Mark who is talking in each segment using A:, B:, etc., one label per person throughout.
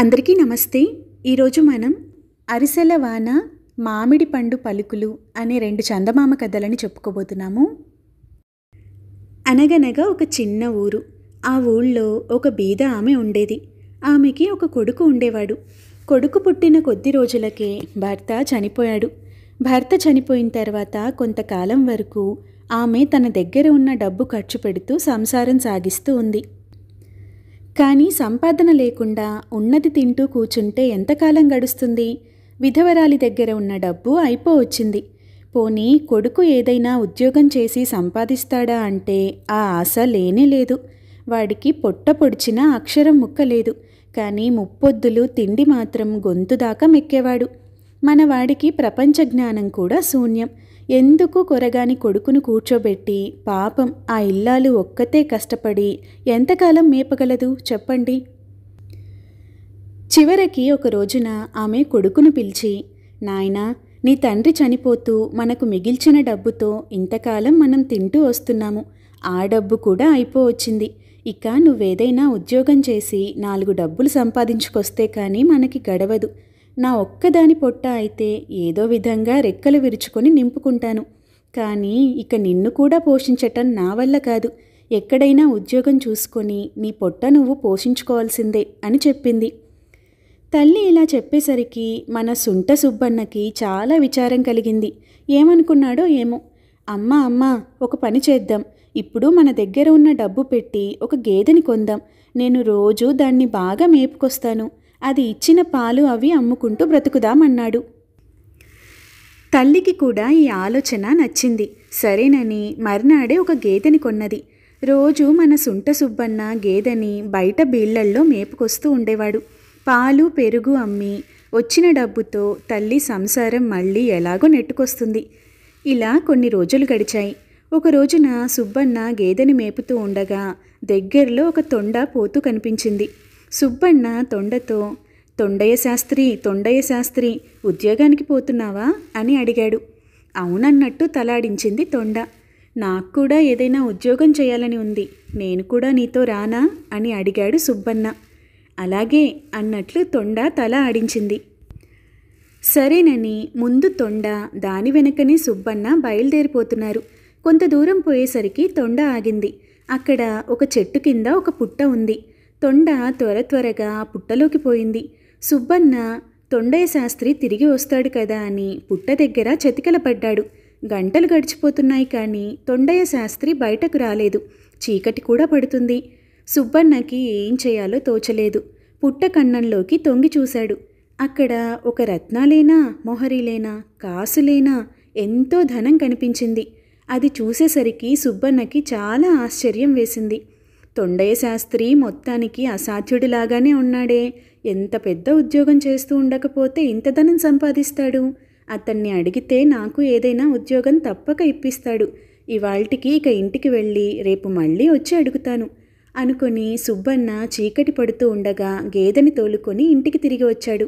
A: అందరికీ నమస్తే ఈరోజు మనం అరిసెల వాన మామిడి పండు పలుకులు అనే రెండు చందమామ కథలని చెప్పుకోబోతున్నాము అనగనగా ఒక చిన్న ఊరు ఆ ఊళ్ళో ఒక బీద ఆమె ఉండేది ఆమెకి ఒక కొడుకు ఉండేవాడు కొడుకు పుట్టిన కొద్ది రోజులకే భర్త చనిపోయాడు భర్త చనిపోయిన తర్వాత కొంతకాలం వరకు ఆమె తన దగ్గర ఉన్న డబ్బు ఖర్చు పెడుతూ సంసారం సాగిస్తూ ఉంది కానీ సంపాదన లేకుండా ఉన్నది తింటూ కూర్చుంటే ఎంతకాలం గడుస్తుంది విధవరాలి దగ్గర ఉన్న డబ్బు అయిపోవచ్చింది పోనీ కొడుకు ఏదైనా ఉద్యోగం చేసి సంపాదిస్తాడా అంటే ఆ ఆశ లేనే లేదు వాడికి పొట్ట పొడిచిన అక్షరం ముక్కలేదు కానీ ముప్పొద్దులు తిండి మాత్రం గొంతు దాకా మెక్కేవాడు మన వాడికి ప్రపంచ జ్ఞానం కూడా శూన్యం ఎందుకు కొరగాని కొడుకును కూర్చోబెట్టి పాపం ఆ ఇల్లాలు ఒక్కతే కష్టపడి ఎంతకాలం మేపగలదు చెప్పండి చివరికి ఒక రోజున ఆమె కొడుకును పిలిచి నాయనా నీ తండ్రి చనిపోతూ మనకు మిగిల్చిన డబ్బుతో ఇంతకాలం మనం తింటూ వస్తున్నాము ఆ డబ్బు కూడా అయిపోవచ్చింది ఇక నువ్వేదైనా ఉద్యోగం చేసి నాలుగు డబ్బులు సంపాదించుకొస్తే కానీ మనకి గడవదు నా ఒక్కదాని పొట్ట అయితే ఏదో విధంగా రెక్కలు విరుచుకొని నింపుకుంటాను కానీ ఇక నిన్ను కూడా పోషించటం నా వల్ల కాదు ఎక్కడైనా ఉద్యోగం చూసుకొని నీ పొట్ట నువ్వు పోషించుకోవాల్సిందే అని చెప్పింది తల్లి ఇలా చెప్పేసరికి మన సుంట సుబ్బన్నకి చాలా విచారం కలిగింది ఏమనుకున్నాడో ఏమో అమ్మ అమ్మ ఒక పని చేద్దాం ఇప్పుడు మన దగ్గర ఉన్న డబ్బు పెట్టి ఒక గేదెని కొందాం నేను రోజు దాన్ని బాగా మేపుకొస్తాను అది ఇచ్చిన పాలు అవి అమ్ముకుంటూ బ్రతుకుదామన్నాడు తల్లికి కూడా ఈ ఆలోచన నచ్చింది సరేనని మర్నాడే ఒక గేదెని కొన్నది రోజు మన సుంట సుబ్బన్న గేదెని బయట బీళ్లల్లో మేపుకొస్తూ ఉండేవాడు పాలు పెరుగు అమ్మి వచ్చిన డబ్బుతో తల్లి సంసారం మళ్ళీ ఎలాగో నెట్టుకొస్తుంది ఇలా కొన్ని రోజులు గడిచాయి ఒక రోజున సుబ్బన్న గేదెని మేపుతూ ఉండగా దగ్గరలో ఒక తొండ పోతూ కనిపించింది సుబ్బన్న తొండతో తొండయ్య శాస్త్రి తొండయ్య శాస్త్రి ఉద్యోగానికి పోతున్నావా అని అడిగాడు అవునన్నట్టు తలాడించింది తొండ నాకు కూడా ఏదైనా ఉద్యోగం చేయాలని ఉంది నేను కూడా నీతో రానా అని అడిగాడు సుబ్బన్న అలాగే అన్నట్లు తొండ తల ఆడించింది సరేనని ముందు తొండ దాని వెనకనే సుబ్బన్న బయలుదేరిపోతున్నారు కొంత దూరం పోయేసరికి తొండ ఆగింది అక్కడ ఒక చెట్టు కింద ఒక పుట్ట ఉంది తొండ త్వర త్వరగా పుట్టలోకి పోయింది సుబ్బన్న తొండయ్య శాస్త్రి తిరిగి వస్తాడు కదా అని పుట్ట దగ్గర చతికల పడ్డాడు గంటలు గడిచిపోతున్నాయి కానీ తొండయ్య శాస్త్రి బయటకు రాలేదు చీకటి కూడా పడుతుంది సుబ్బన్నకి ఏం చేయాలో తోచలేదు పుట్ట కన్నంలోకి తొంగి చూశాడు అక్కడ ఒక రత్నాలేనా మొహరీలేనా కాసులేనా ఎంతో ధనం కనిపించింది అది చూసేసరికి సుబ్బన్నకి చాలా ఆశ్చర్యం వేసింది తొండయ్య శాస్త్రి మొత్తానికి అసాధ్యుడిలాగానే ఉన్నాడే ఎంత పెద్ద ఉద్యోగం చేస్తూ ఉండకపోతే ఇంత ధనం సంపాదిస్తాడు అతన్ని అడిగితే నాకు ఏదైనా ఉద్యోగం తప్పక ఇప్పిస్తాడు ఇవాల్టికి ఇక ఇంటికి వెళ్ళి రేపు మళ్ళీ వచ్చి అడుగుతాను అనుకొని సుబ్బన్న చీకటి పడుతూ ఉండగా గేదెని తోలుకొని ఇంటికి తిరిగి వచ్చాడు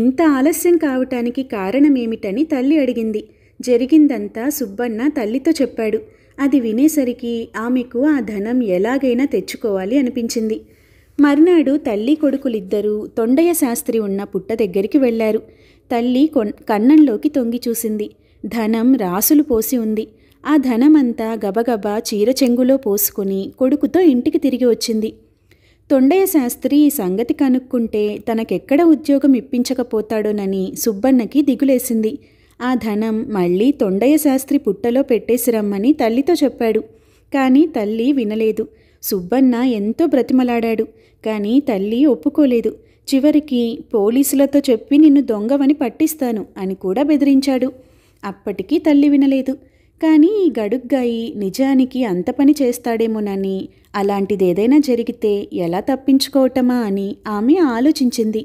A: ఇంత ఆలస్యం కావటానికి కారణమేమిటని తల్లి అడిగింది జరిగిందంతా సుబ్బన్న తల్లితో చెప్పాడు అది వినేసరికి ఆమెకు ఆ ధనం ఎలాగైనా తెచ్చుకోవాలి అనిపించింది మర్నాడు తల్లి కొడుకులిద్దరూ తొండయ్య శాస్త్రి ఉన్న పుట్ట దగ్గరికి వెళ్లారు తల్లి కన్నంలోకి తొంగి చూసింది ధనం రాసులు పోసి ఉంది ఆ ధనమంతా గబగబా చీర చెంగులో పోసుకుని కొడుకుతో ఇంటికి తిరిగి వచ్చింది తొండయ్య శాస్త్రి ఈ సంగతి కనుక్కుంటే తనకెక్కడ ఉద్యోగం ఇప్పించకపోతాడోనని సుబ్బన్నకి దిగులేసింది ఆ ధనం మళ్ళీ తొండయ్య శాస్త్రి పుట్టలో పెట్టేసిరమ్మని తల్లితో చెప్పాడు కానీ తల్లి వినలేదు సుబ్బన్న ఎంతో బ్రతిమలాడాడు కానీ తల్లి ఒప్పుకోలేదు చివరికి పోలీసులతో చెప్పి నిన్ను దొంగవని పట్టిస్తాను అని కూడా బెదిరించాడు అప్పటికీ తల్లి వినలేదు కానీ ఈ గడుగ్గాయి నిజానికి అంత పని చేస్తాడేమోనని అలాంటిదేదైనా జరిగితే ఎలా తప్పించుకోవటమా అని ఆమె ఆలోచించింది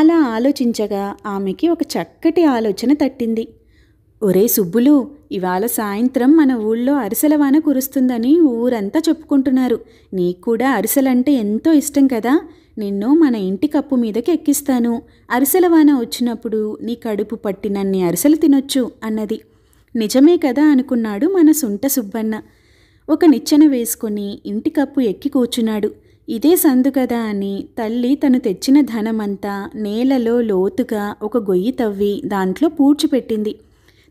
A: అలా ఆలోచించగా ఆమెకి ఒక చక్కటి ఆలోచన తట్టింది ఒరే సుబ్బులు ఇవాళ సాయంత్రం మన ఊళ్ళో అరిసెల వాన కురుస్తుందని ఊరంతా చెప్పుకుంటున్నారు నీకు కూడా అరిసెలంటే ఎంతో ఇష్టం కదా నిన్ను మన ఇంటి కప్పు మీదకి ఎక్కిస్తాను అరిసెల వాన వచ్చినప్పుడు నీ కడుపు పట్టినన్ని అరిసెలు తినొచ్చు అన్నది నిజమే కదా అనుకున్నాడు మన సుంట సుబ్బన్న ఒక నిచ్చెన వేసుకొని ఇంటి కప్పు ఎక్కి కూర్చున్నాడు ఇదే సందు కదా అని తల్లి తను తెచ్చిన ధనమంతా నేలలో లోతుగా ఒక గొయ్యి తవ్వి దాంట్లో పూడ్చిపెట్టింది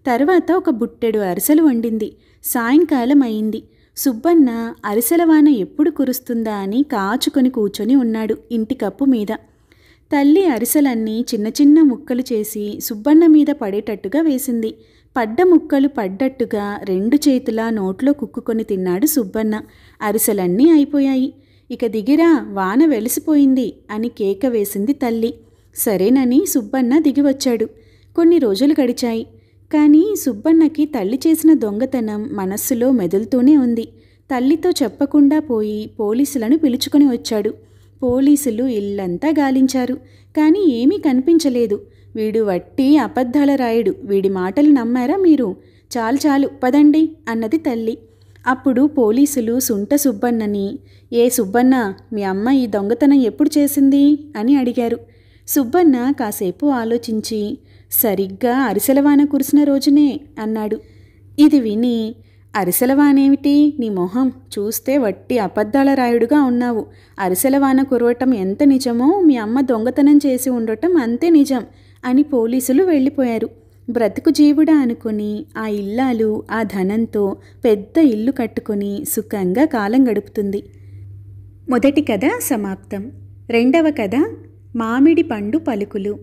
A: తర్వాత ఒక బుట్టెడు అరిసెలు వండింది సాయంకాలం అయింది సుబ్బన్న అరిసెలవాన ఎప్పుడు కురుస్తుందా అని కాచుకొని కూర్చొని ఉన్నాడు ఇంటి కప్పు మీద తల్లి అరిసెలన్నీ చిన్న చిన్న ముక్కలు చేసి సుబ్బన్న మీద పడేటట్టుగా వేసింది పడ్డ ముక్కలు పడ్డట్టుగా రెండు చేతుల నోట్లో కుక్కుకొని తిన్నాడు సుబ్బన్న అరిసెలన్నీ అయిపోయాయి ఇక దిగిరా వాన వెలిసిపోయింది అని కేక వేసింది తల్లి సరేనని సుబ్బన్న దిగివచ్చాడు కొన్ని రోజులు గడిచాయి కానీ సుబ్బన్నకి తల్లి చేసిన దొంగతనం మనస్సులో మెదులుతూనే ఉంది తల్లితో చెప్పకుండా పోయి పోలీసులను పిలుచుకొని వచ్చాడు పోలీసులు ఇల్లంతా గాలించారు కానీ ఏమీ కనిపించలేదు వీడు వట్టి అబద్ధాల రాయుడు వీడి మాటలు నమ్మారా మీరు చాలు చాలు పదండి అన్నది తల్లి అప్పుడు పోలీసులు సుంట సుబ్బన్నని ఏ సుబ్బన్న మీ అమ్మ ఈ దొంగతనం ఎప్పుడు చేసింది అని అడిగారు సుబ్బన్న కాసేపు ఆలోచించి సరిగ్గా అరిసెలవాన కురిసిన రోజునే అన్నాడు ఇది విని అరిసెలవానేమిటి నీ మొహం చూస్తే వట్టి అబద్ధాల రాయుడుగా ఉన్నావు అరిసెలవాన కురవటం ఎంత నిజమో మీ అమ్మ దొంగతనం చేసి ఉండటం అంతే నిజం అని పోలీసులు వెళ్ళిపోయారు బ్రతుకు జీవుడా అనుకుని ఆ ఇల్లాలు ఆ ధనంతో పెద్ద ఇల్లు కట్టుకుని సుఖంగా కాలం గడుపుతుంది మొదటి కథ సమాప్తం రెండవ కథ మామిడి పండు పలుకులు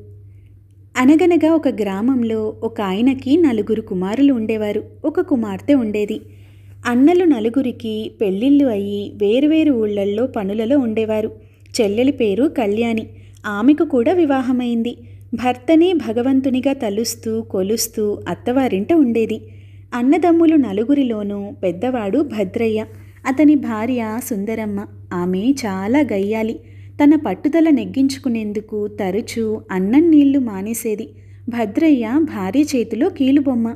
A: అనగనగా ఒక గ్రామంలో ఒక ఆయనకి నలుగురు కుమారులు ఉండేవారు ఒక కుమార్తె ఉండేది అన్నలు నలుగురికి పెళ్ళిళ్ళు అయ్యి వేరువేరు ఊళ్ళల్లో పనులలో ఉండేవారు చెల్లెలి పేరు కళ్యాణి ఆమెకు కూడా వివాహమైంది భర్తనే భగవంతునిగా తలుస్తూ కొలుస్తూ అత్తవారింట ఉండేది అన్నదమ్ములు నలుగురిలోనూ పెద్దవాడు భద్రయ్య అతని భార్య సుందరమ్మ ఆమె చాలా గయ్యాలి తన పట్టుదల నెగ్గించుకునేందుకు తరచూ అన్నం నీళ్లు మానేసేది భద్రయ్య భార్య చేతిలో కీలుబొమ్మ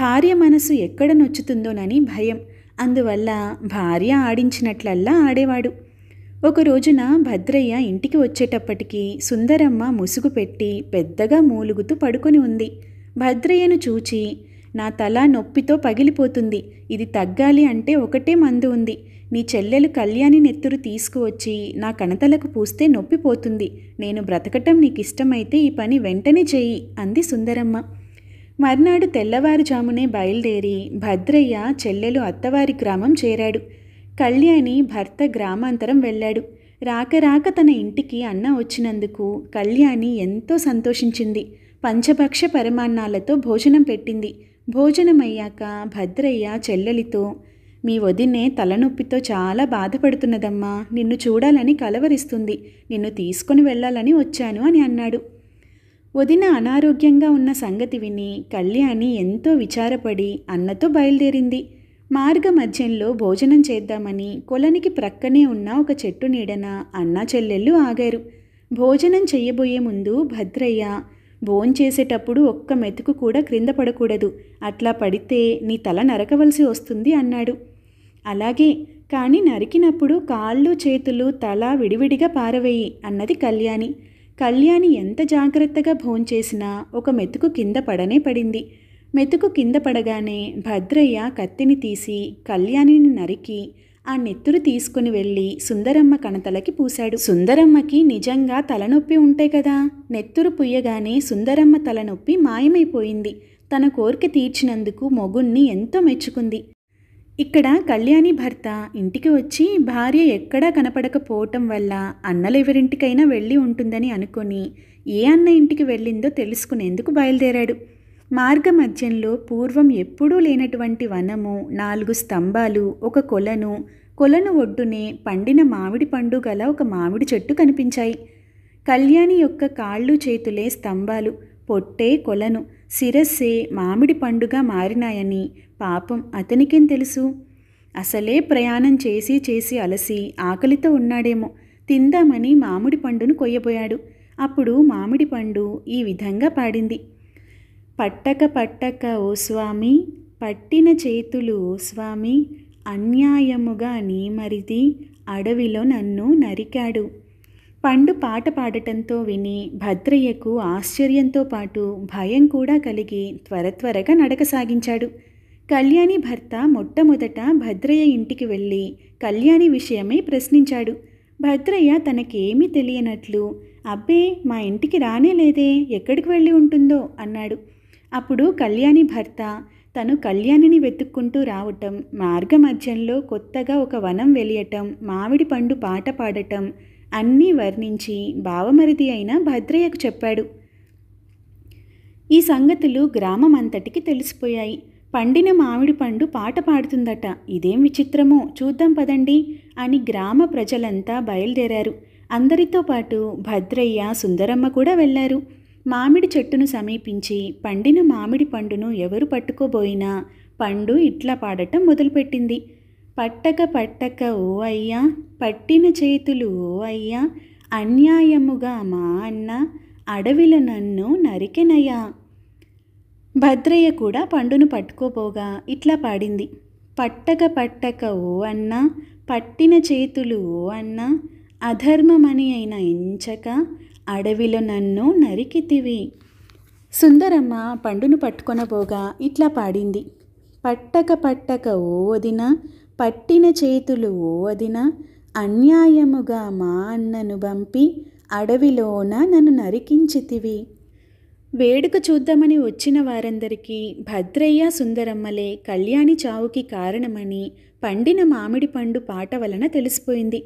A: భార్య మనసు ఎక్కడ నొచ్చుతుందోనని భయం అందువల్ల భార్య ఆడించినట్లల్లా ఆడేవాడు ఒక రోజున భద్రయ్య ఇంటికి వచ్చేటప్పటికి సుందరమ్మ ముసుగు పెట్టి పెద్దగా మూలుగుతూ పడుకొని ఉంది భద్రయ్యను చూచి నా తల నొప్పితో పగిలిపోతుంది ఇది తగ్గాలి అంటే ఒకటే మందు ఉంది నీ చెల్లెలు కళ్యాణి నెత్తురు తీసుకువచ్చి నా కణతలకు పూస్తే నొప్పిపోతుంది నేను బ్రతకటం నీకు ఇష్టమైతే ఈ పని వెంటనే చేయి అంది సుందరమ్మ మర్నాడు తెల్లవారుజామునే బయలుదేరి భద్రయ్య చెల్లెలు అత్తవారి గ్రామం చేరాడు కళ్యాణి భర్త గ్రామాంతరం వెళ్ళాడు రాక రాక తన ఇంటికి అన్న వచ్చినందుకు కళ్యాణి ఎంతో సంతోషించింది పంచభక్ష పరమాన్నాలతో భోజనం పెట్టింది భోజనమయ్యాక భద్రయ్య చెల్లెలితో మీ వదినే తలనొప్పితో చాలా బాధపడుతున్నదమ్మా నిన్ను చూడాలని కలవరిస్తుంది నిన్ను తీసుకుని వెళ్ళాలని వచ్చాను అని అన్నాడు వదిన అనారోగ్యంగా ఉన్న సంగతి విని కళ్యాణి ఎంతో విచారపడి అన్నతో బయలుదేరింది మార్గ మధ్యంలో భోజనం చేద్దామని కొలనికి ప్రక్కనే ఉన్న ఒక చెట్టు నీడన అన్నా చెల్లెళ్ళు ఆగారు భోజనం చెయ్యబోయే ముందు భద్రయ్య భోంచేసేటప్పుడు ఒక్క మెతుకు కూడా క్రింద పడకూడదు అట్లా పడితే నీ తల నరకవలసి వస్తుంది అన్నాడు అలాగే కానీ నరికినప్పుడు కాళ్ళు చేతులు తల విడివిడిగా పారవేయి అన్నది కళ్యాణి కళ్యాణి ఎంత జాగ్రత్తగా భోంచేసినా ఒక మెతుకు కింద పడనే పడింది మెతుకు కింద పడగానే భద్రయ్య కత్తిని తీసి కళ్యాణిని నరికి ఆ నెత్తురు తీసుకుని వెళ్ళి సుందరమ్మ కణతలకి పూశాడు సుందరమ్మకి నిజంగా తలనొప్పి ఉంటే కదా నెత్తురు పుయ్యగానే సుందరమ్మ తలనొప్పి మాయమైపోయింది తన కోరిక తీర్చినందుకు మొగుణ్ణి ఎంతో మెచ్చుకుంది ఇక్కడ కళ్యాణి భర్త ఇంటికి వచ్చి భార్య ఎక్కడా కనపడకపోవటం వల్ల అన్నలెవరింటికైనా వెళ్ళి ఉంటుందని అనుకొని ఏ అన్న ఇంటికి వెళ్ళిందో తెలుసుకునేందుకు బయలుదేరాడు మార్గమధ్యంలో పూర్వం ఎప్పుడూ లేనటువంటి వనము నాలుగు స్తంభాలు ఒక కొలను కొలను ఒడ్డునే పండిన మామిడి పండు గల ఒక మామిడి చెట్టు కనిపించాయి కళ్యాణి యొక్క కాళ్ళు చేతులే స్తంభాలు పొట్టే కొలను శిరస్సే మామిడి పండుగా మారినాయని పాపం అతనికేం తెలుసు అసలే ప్రయాణం చేసి చేసి అలసి ఆకలితో ఉన్నాడేమో తిందామని మామిడి పండును కొయ్యబోయాడు అప్పుడు మామిడి పండు ఈ విధంగా పాడింది పట్టక పట్టక ఓ స్వామి పట్టిన చేతులు ఓ స్వామి అన్యాయముగా నీ మరిది అడవిలో నన్ను నరికాడు పండు పాట పాడటంతో విని భద్రయ్యకు ఆశ్చర్యంతో పాటు భయం కూడా కలిగి త్వర త్వరగా నడక సాగించాడు కళ్యాణి భర్త మొట్టమొదట భద్రయ్య ఇంటికి వెళ్ళి కళ్యాణి విషయమై ప్రశ్నించాడు భద్రయ్య తనకేమీ తెలియనట్లు అబ్బే మా ఇంటికి రానే లేదే ఎక్కడికి వెళ్ళి ఉంటుందో అన్నాడు అప్పుడు కళ్యాణి భర్త తను కళ్యాణిని వెతుక్కుంటూ రావటం మార్గమధ్యంలో కొత్తగా ఒక వనం వెలియటం మామిడి పండు పాట పాడటం అన్నీ వర్ణించి బావమరిది అయిన భద్రయ్యకు చెప్పాడు ఈ సంగతులు గ్రామం అంతటికి తెలిసిపోయాయి పండిన మామిడి పండు పాట పాడుతుందట ఇదేం విచిత్రమో చూద్దాం పదండి అని గ్రామ ప్రజలంతా బయలుదేరారు అందరితో పాటు భద్రయ్య సుందరమ్మ కూడా వెళ్ళారు మామిడి చెట్టును సమీపించి పండిన మామిడి పండును ఎవరు పట్టుకోబోయినా పండు ఇట్లా పాడటం మొదలుపెట్టింది పట్టక పట్టక ఓ అయ్యా పట్టిన చేతులు ఓ అయ్యా అన్యాయముగా మా అన్న అడవిలో నన్ను నరికెనయ్యా భద్రయ్య కూడా పండును పట్టుకోపోగా ఇట్లా పాడింది పట్టక పట్టక ఓ అన్న పట్టిన చేతులు ఓ అన్న అధర్మమని అయిన ఎంచక అడవిలో నన్ను నరికితివి సుందరమ్మ పండును పట్టుకొనబోగా ఇట్లా పాడింది పట్టక పట్టక ఓ వదిన పట్టిన చేతులు ఓ వదిన అన్యాయముగా మా అన్నను పంపి అడవిలోన నన్ను నరికించితివి వేడుక చూద్దామని వచ్చిన వారందరికీ భద్రయ్య సుందరమ్మలే కళ్యాణి చావుకి కారణమని పండిన మామిడి పండు పాట వలన తెలిసిపోయింది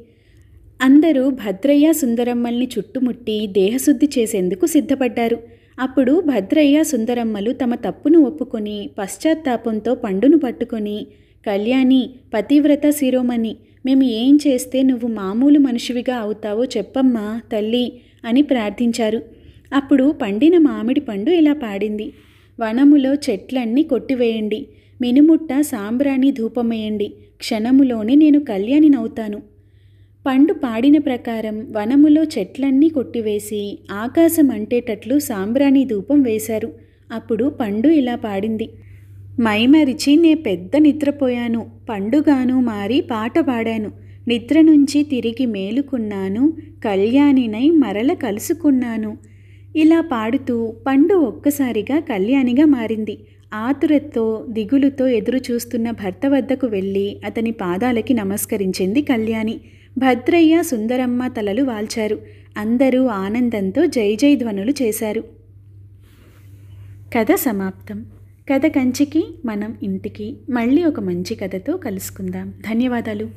A: అందరూ భద్రయ్య సుందరమ్మల్ని చుట్టుముట్టి దేహశుద్ధి చేసేందుకు సిద్ధపడ్డారు అప్పుడు భద్రయ్య సుందరమ్మలు తమ తప్పును ఒప్పుకొని పశ్చాత్తాపంతో పండును పట్టుకొని కళ్యాణి పతివ్రత శిరోమణి మేము ఏం చేస్తే నువ్వు మామూలు మనిషివిగా అవుతావో చెప్పమ్మా తల్లి అని ప్రార్థించారు అప్పుడు పండిన మామిడి పండు ఇలా పాడింది వనములో చెట్లన్నీ కొట్టివేయండి మినుముట్ట సాంబ్రాణి ధూపమేయండి క్షణములోనే నేను కళ్యాణినవుతాను పండు పాడిన ప్రకారం వనములో చెట్లన్నీ కొట్టివేసి ఆకాశం అంటేటట్లు సాంబ్రాణి ధూపం వేశారు అప్పుడు పండు ఇలా పాడింది మైమరిచి నే పెద్ద నిద్రపోయాను పండుగాను మారి పాట పాడాను నిద్ర నుంచి తిరిగి మేలుకున్నాను కళ్యాణినై మరల కలుసుకున్నాను ఇలా పాడుతూ పండు ఒక్కసారిగా కళ్యాణిగా మారింది ఆతురతో దిగులుతో ఎదురు చూస్తున్న భర్త వద్దకు వెళ్ళి అతని పాదాలకి నమస్కరించింది కళ్యాణి భద్రయ్య సుందరమ్మ తలలు వాల్చారు అందరూ ఆనందంతో జై జై ధ్వనులు చేశారు కథ సమాప్తం కథ కంచికి మనం ఇంటికి మళ్ళీ ఒక మంచి కథతో కలుసుకుందాం ధన్యవాదాలు